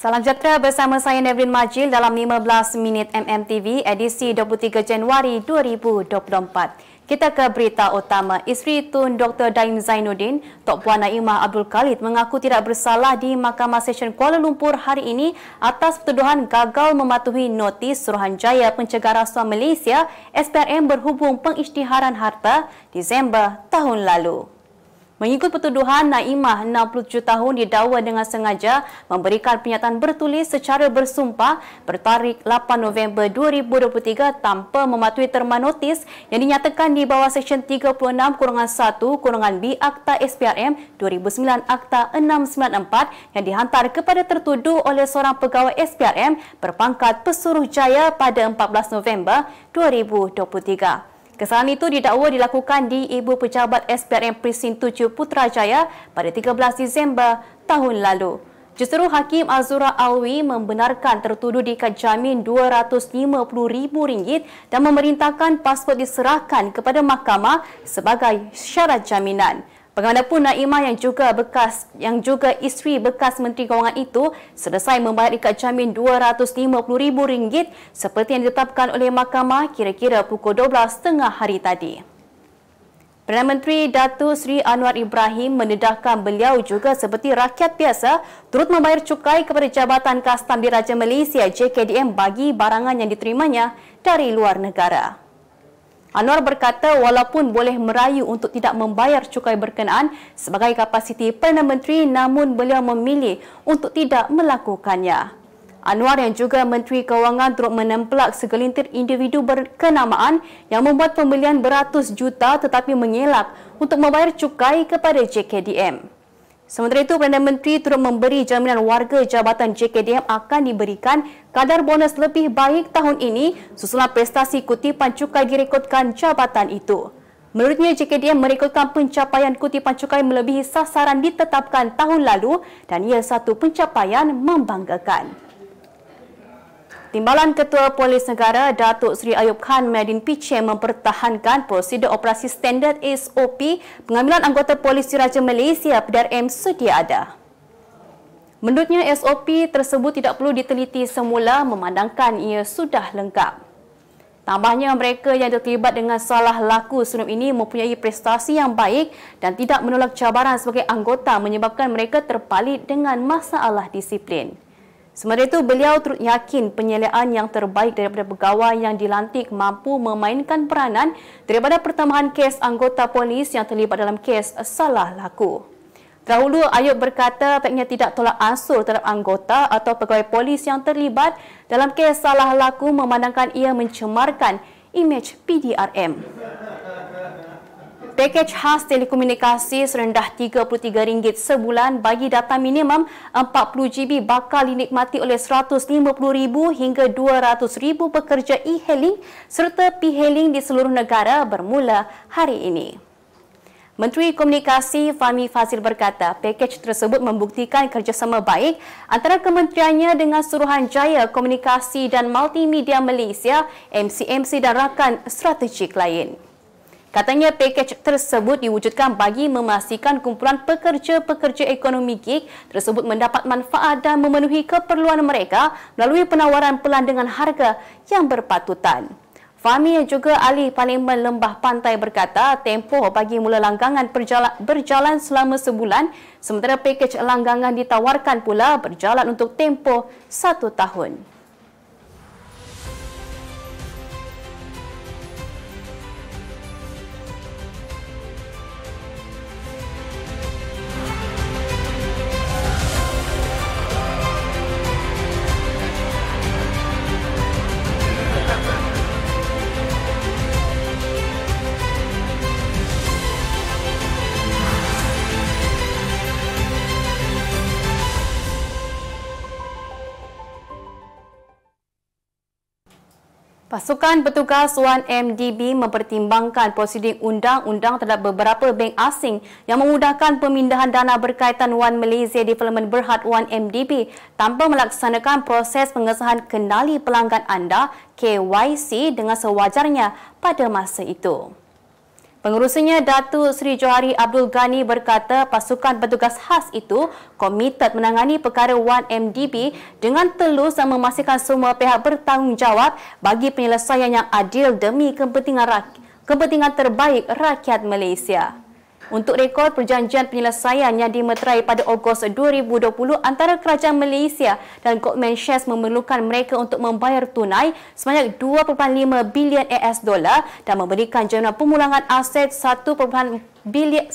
Salam sejahtera bersama saya Nevin Majil dalam 15 Minit MMTV edisi 23 Januari 2024. Kita ke berita utama. Isteri Tun Dr. Daim Zainuddin, Tok Puan Naimah Abdul Khalid mengaku tidak bersalah di Mahkamah Session Kuala Lumpur hari ini atas tuduhan gagal mematuhi notis Suruhanjaya Pencegah Rasuah Malaysia SPRM berhubung pengisytiharan harta Disember tahun lalu. Mengikut pertuduhan, Naimah 67 tahun didakwa dengan sengaja memberikan pernyataan bertulis secara bersumpah bertarik 8 November 2023 tanpa mematuhi terma notis yang dinyatakan di bawah Seksyen 36-1-B Akta SPRM 2009 Akta 694 yang dihantar kepada tertuduh oleh seorang pegawai SPRM berpangkat Pesuruh Jaya pada 14 November 2023. 2023. Kesalahan itu didakwa dilakukan di ibu pejabat SPRM Presin 7 Putrajaya pada 13 Disember tahun lalu. Justeru Hakim Azura Alwi membenarkan tertuduh dikejamin RM250,000 dan memerintahkan pasport diserahkan kepada mahkamah sebagai syarat jaminan. Bagaimana pun yang juga bekas yang juga isteri bekas menteri kewangan itu selesai membayar ikat jamin RM250,000 seperti yang ditetapkan oleh mahkamah kira-kira pukul 12.30 hari tadi. Perdana Menteri Datu Seri Anwar Ibrahim mendedahkan beliau juga seperti rakyat biasa turut membayar cukai kepada Jabatan Kastam Raja Malaysia JKDM bagi barangan yang diterimanya dari luar negara. Anwar berkata walaupun boleh merayu untuk tidak membayar cukai berkenaan sebagai kapasiti Perdana Menteri namun beliau memilih untuk tidak melakukannya. Anwar yang juga Menteri Kewangan turut menemplak segelintir individu berkenamaan yang membuat pembelian beratus juta tetapi mengelak untuk membayar cukai kepada JKDM. Sementara itu, Perdana Menteri turut memberi jaminan warga jabatan JKDM akan diberikan kadar bonus lebih baik tahun ini susulan prestasi kutipan cukai direkodkan jabatan itu. Menurutnya, JKDM merekodkan pencapaian kutipan cukai melebihi sasaran ditetapkan tahun lalu dan ia satu pencapaian membanggakan. Timbalan Ketua Polis Negara Datuk Seri Ayub Khan Medin Piche mempertahankan prosedur operasi standard SOP pengambilan anggota polis diraja Malaysia pada PDRM sedia ada. Menurutnya SOP tersebut tidak perlu diteliti semula memandangkan ia sudah lengkap. Tambahnya mereka yang terlibat dengan salah laku sebelum ini mempunyai prestasi yang baik dan tidak menolak cabaran sebagai anggota menyebabkan mereka terpalit dengan masalah disiplin. Sementara itu, beliau turut yakin penyeliaan yang terbaik daripada pegawai yang dilantik mampu memainkan peranan daripada pertambahan kes anggota polis yang terlibat dalam kes salah laku. Terdahulu, Ayub berkata pihaknya tidak tolak ansur terhadap anggota atau pegawai polis yang terlibat dalam kes salah laku memandangkan ia mencemarkan imej PDRM. Pakej khas telekomunikasi serendah RM33 sebulan bagi data minimum 40GB bakal dinikmati oleh 150,000 hingga 200,000 pekerja e-hailing serta p-hailing di seluruh negara bermula hari ini. Menteri Komunikasi Fahmi Fazil berkata, pakej tersebut membuktikan kerjasama baik antara kementeriannya dengan Suruhanjaya Komunikasi dan Multimedia Malaysia, MCMC dan rakan strategik lain. Katanya pakej tersebut diwujudkan bagi memastikan kumpulan pekerja-pekerja ekonomi gig tersebut mendapat manfaat dan memenuhi keperluan mereka melalui penawaran pelan dengan harga yang berpatutan. Fahmi yang juga ahli Parlimen Lembah Pantai berkata tempoh bagi mula langgangan berjalan selama sebulan sementara pakej langgangan ditawarkan pula berjalan untuk tempoh satu tahun. Pasukan petugas 1MDB mempertimbangkan prosiding undang-undang terhadap beberapa bank asing yang memudahkan pemindahan dana berkaitan 1 Malaysia Development Berhad 1MDB tanpa melaksanakan proses pengesahan kenali pelanggan anda KYC dengan sewajarnya pada masa itu. Pengurusnya Datu Seri Johari Abdul Ghani berkata pasukan petugas khas itu komited menangani perkara 1MDB dengan telus dan memastikan semua pihak bertanggungjawab bagi penyelesaian yang adil demi kepentingan rakyat kepentingan terbaik rakyat Malaysia untuk rekod perjanjian penyelesaian yang dimeterai pada Ogos 2020 antara Kerajaan Malaysia dan Goldman Sachs memerlukan mereka untuk membayar tunai sebanyak 2.5 bilion AS dolar dan memberikan jaminan pemulangan aset 1.4 bilion 1.4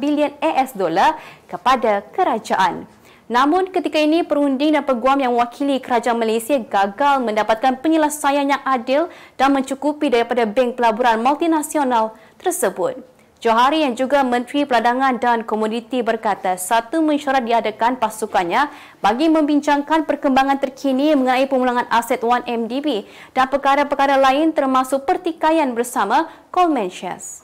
bilion AS dolar kepada kerajaan. Namun ketika ini perunding dan peguam yang mewakili kerajaan Malaysia gagal mendapatkan penyelesaian yang adil dan mencukupi daripada Bank Pelaburan Multinasional tersebut. Johari yang juga Menteri Perdagangan dan Komoditi berkata satu mesyuarat diadakan pasukannya bagi membincangkan perkembangan terkini mengenai pemulangan aset 1MDB dan perkara-perkara lain termasuk pertikaian bersama Coleman Shares.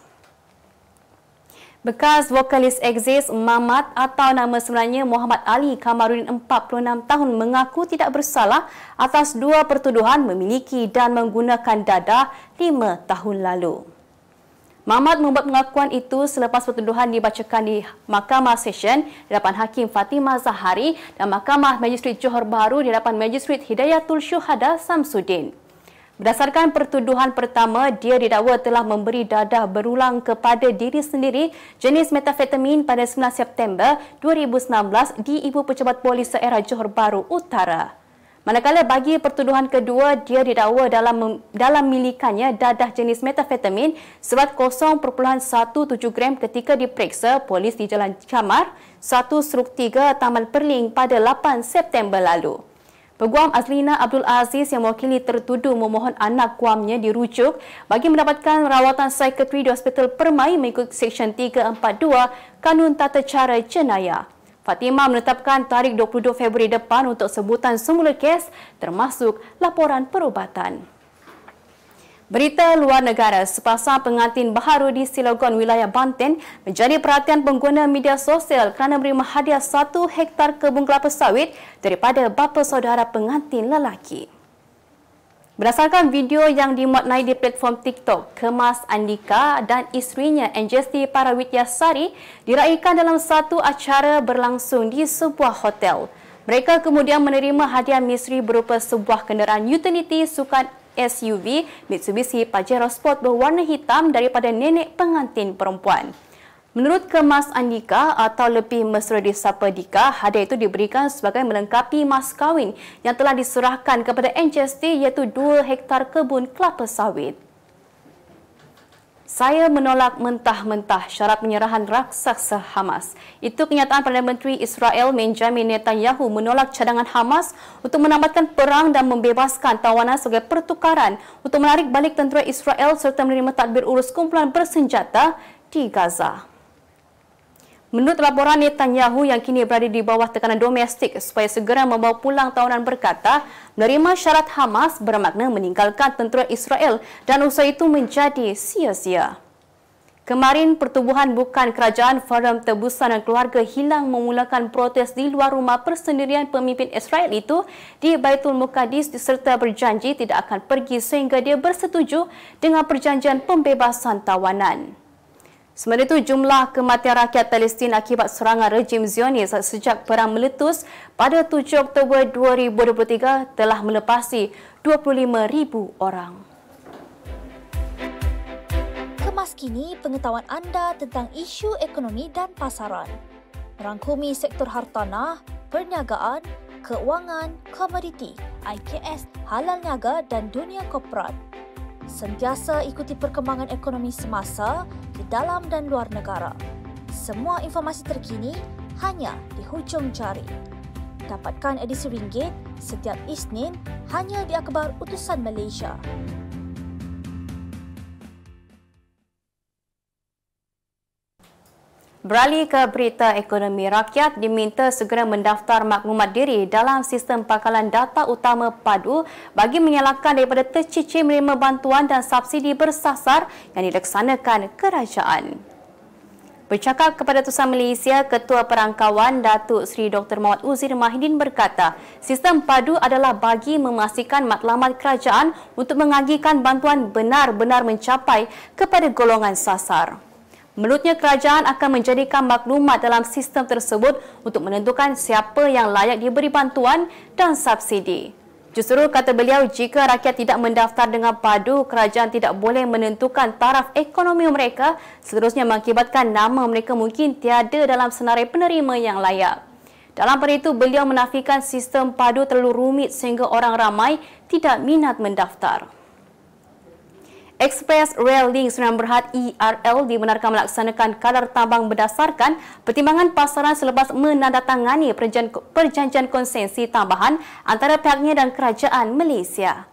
Bekas vokalis Exis Mamat atau nama sebenarnya Muhammad Ali Kamarudin 46 tahun mengaku tidak bersalah atas dua pertuduhan memiliki dan menggunakan dadah lima tahun lalu. Mahmat membuat pengakuan itu selepas pertuduhan dibacakan di Mahkamah Session di hadapan Hakim Fatimah Zahari dan Mahkamah Majistret Johor Bahru di hadapan Majistret Hidayatul Syuhada Samsudin. Berdasarkan pertuduhan pertama, dia didakwa telah memberi dadah berulang kepada diri sendiri jenis metafetamin pada 9 September 2016 di Ibu Pejabat Polis Daerah Johor Bahru Utara. Manakala bagi pertuduhan kedua, dia didakwa dalam dalam milikannya dadah jenis metafetamin sebat 0.17 gram ketika diperiksa polis di Jalan Camar 1-3 Taman Perling pada 8 September lalu. Peguam Azlina Abdul Aziz yang mewakili tertuduh memohon anak kuamnya dirujuk bagi mendapatkan rawatan psikiatri di Hospital Permai mengikut Seksyen 342 Kanun Tata Cara Jenayah. Fatimah menetapkan tarikh 22 Februari depan untuk sebutan semula kes termasuk laporan perubatan. Berita luar negara, sepasang pengantin baharu di Silogon wilayah Banten menjadi perhatian pengguna media sosial kerana menerima hadiah satu hektar kebun kelapa sawit daripada bapa saudara pengantin lelaki. Berdasarkan video yang dimuat naik di platform TikTok, Kemas Andika dan isterinya Angesti Parawityasari diraikan dalam satu acara berlangsung di sebuah hotel. Mereka kemudian menerima hadiah misteri berupa sebuah kenderaan utility sukan SUV Mitsubishi Pajero Sport berwarna hitam daripada nenek pengantin perempuan. Menurut Kemas Andika atau lebih mesra disapa Dika, hadiah itu diberikan sebagai melengkapi mas kawin yang telah diserahkan kepada NCST iaitu 2 hektar kebun kelapa sawit. Saya menolak mentah-mentah syarat penyerahan raksasa Hamas. Itu kenyataan Perdana Menteri Israel Benjamin Netanyahu menolak cadangan Hamas untuk menambatkan perang dan membebaskan tawanan sebagai pertukaran untuk menarik balik tentera Israel serta menerima tadbir urus kumpulan bersenjata di Gaza. Menurut laporan Netanyahu yang kini berada di bawah tekanan domestik supaya segera membawa pulang tawanan berkata, menerima syarat Hamas bermakna meninggalkan tentera Israel dan usaha itu menjadi sia-sia. Kemarin, pertubuhan bukan kerajaan Forum Tebusan dan Keluarga hilang memulakan protes di luar rumah persendirian pemimpin Israel itu di Baitul Muqaddis serta berjanji tidak akan pergi sehingga dia bersetuju dengan perjanjian pembebasan tawanan. Sementara itu, jumlah kematian rakyat Palestin akibat serangan rejim Zionis sejak perang meletus pada 7 Oktober 2023 telah melepasi 25,000 orang. Kemas kini pengetahuan anda tentang isu ekonomi dan pasaran. Merangkumi sektor hartanah, perniagaan, keuangan, komoditi, IKS, halal niaga dan dunia korporat sentiasa ikuti perkembangan ekonomi semasa di dalam dan luar negara. Semua informasi terkini hanya di hujung jari. Dapatkan edisi ringgit setiap Isnin hanya di Akhbar Utusan Malaysia. Beralih ke berita ekonomi rakyat, diminta segera mendaftar maklumat diri dalam sistem pangkalan data utama padu bagi menyalahkan daripada tercicir menerima bantuan dan subsidi bersasar yang dilaksanakan kerajaan. Bercakap kepada Tusan Malaysia, Ketua Perangkawan Datuk Seri Dr. Mawad Uzir Mahidin berkata, sistem padu adalah bagi memastikan matlamat kerajaan untuk mengagihkan bantuan benar-benar mencapai kepada golongan sasar. Menurutnya kerajaan akan menjadikan maklumat dalam sistem tersebut untuk menentukan siapa yang layak diberi bantuan dan subsidi. Justeru kata beliau jika rakyat tidak mendaftar dengan padu, kerajaan tidak boleh menentukan taraf ekonomi mereka seterusnya mengakibatkan nama mereka mungkin tiada dalam senarai penerima yang layak. Dalam hal itu, beliau menafikan sistem padu terlalu rumit sehingga orang ramai tidak minat mendaftar. Express Rail Link Sunan Berhad ERL dibenarkan melaksanakan kadar tambang berdasarkan pertimbangan pasaran selepas menandatangani perjanjian, perjanjian konsensi tambahan antara pihaknya dan kerajaan Malaysia.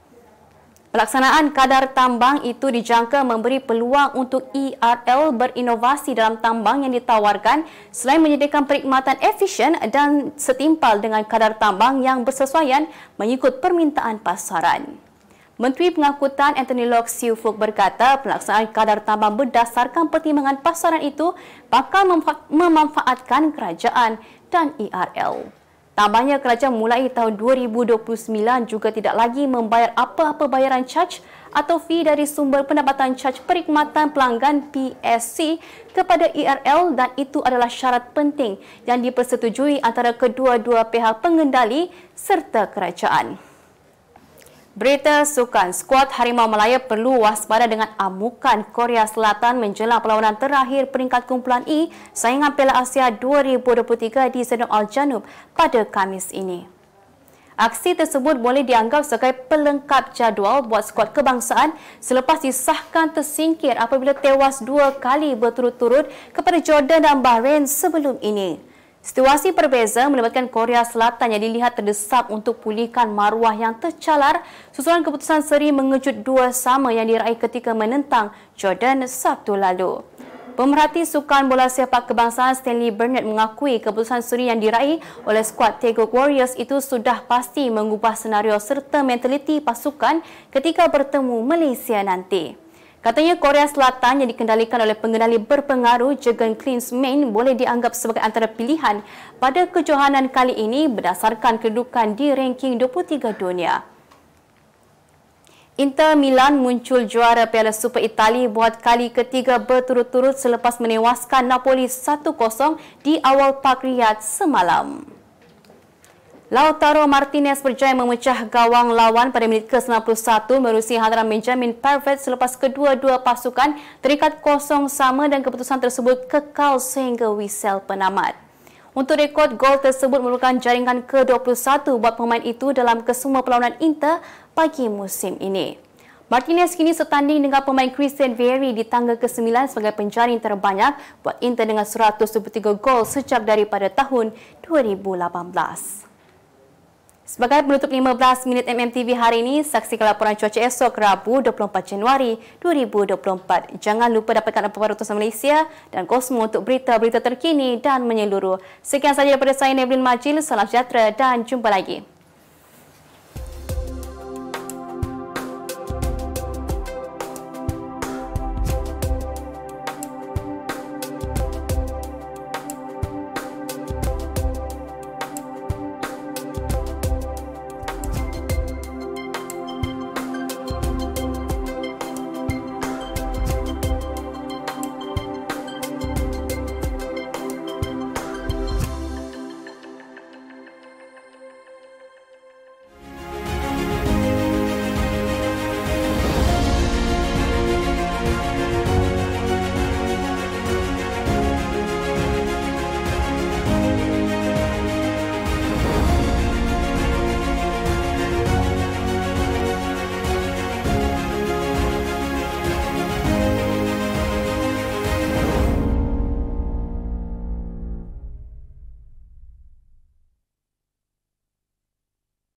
Pelaksanaan kadar tambang itu dijangka memberi peluang untuk ERL berinovasi dalam tambang yang ditawarkan selain menyediakan perkhidmatan efisien dan setimpal dengan kadar tambang yang bersesuaian mengikut permintaan pasaran. Menteri Pengangkutan Anthony Lok Siu Fook berkata pelaksanaan kadar tambahan berdasarkan pertimbangan pasaran itu bakal memanfaatkan kerajaan dan ERL. Tambahnya kerajaan mulai tahun 2029 juga tidak lagi membayar apa-apa bayaran charge atau fee dari sumber pendapatan charge perkhidmatan pelanggan PSC kepada ERL dan itu adalah syarat penting yang dipersetujui antara kedua-dua pihak pengendali serta kerajaan. Berita sukan, skuad Harimau Malaya perlu waspada dengan amukan Korea Selatan menjelang perlawanan terakhir peringkat kumpulan E saingan Piala Asia 2023 di Senang Al Janub pada Khamis ini. Aksi tersebut boleh dianggap sebagai pelengkap jadual buat skuad kebangsaan selepas disahkan tersingkir apabila tewas dua kali berturut-turut kepada Jordan dan Bahrain sebelum ini. Situasi berbeza melibatkan Korea Selatan yang dilihat terdesak untuk pulihkan maruah yang tercalar susulan keputusan seri mengejut dua sama yang diraih ketika menentang Jordan Sabtu lalu. Pemerhati sukan bola sepak kebangsaan Stanley Burnett mengakui keputusan seri yang diraih oleh skuad Taegok Warriors itu sudah pasti mengubah senario serta mentaliti pasukan ketika bertemu Malaysia nanti. Katanya Korea Selatan yang dikendalikan oleh pengendali berpengaruh Jurgen Klinsmann boleh dianggap sebagai antara pilihan pada kejohanan kali ini berdasarkan kedudukan di ranking 23 dunia. Inter Milan muncul juara Piala Super Itali buat kali ketiga berturut-turut selepas menewaskan Napoli 1-0 di awal Pakriat semalam. Lautaro Martinez berjaya memecah gawang lawan pada minit ke-91 merusi hadiran Benjamin Pervet selepas kedua-dua pasukan terikat kosong sama dan keputusan tersebut kekal sehingga wisel penamat. Untuk rekod, gol tersebut merupakan jaringan ke-21 buat pemain itu dalam kesemua perlawanan Inter pagi musim ini. Martinez kini setanding dengan pemain Christian Vieri di tangga ke-9 sebagai penjaring terbanyak buat Inter dengan 123 gol sejak daripada tahun 2018. Sebagai penutup 15 minit MMTV hari ini, saksi laporan cuaca esok Rabu 24 Januari 2024. Jangan lupa dapatkan apa baru tentang Malaysia dan Kosmo untuk berita-berita terkini dan menyeluruh. Sekian saja daripada saya, Nevelin Majil. Salam sejahtera dan jumpa lagi.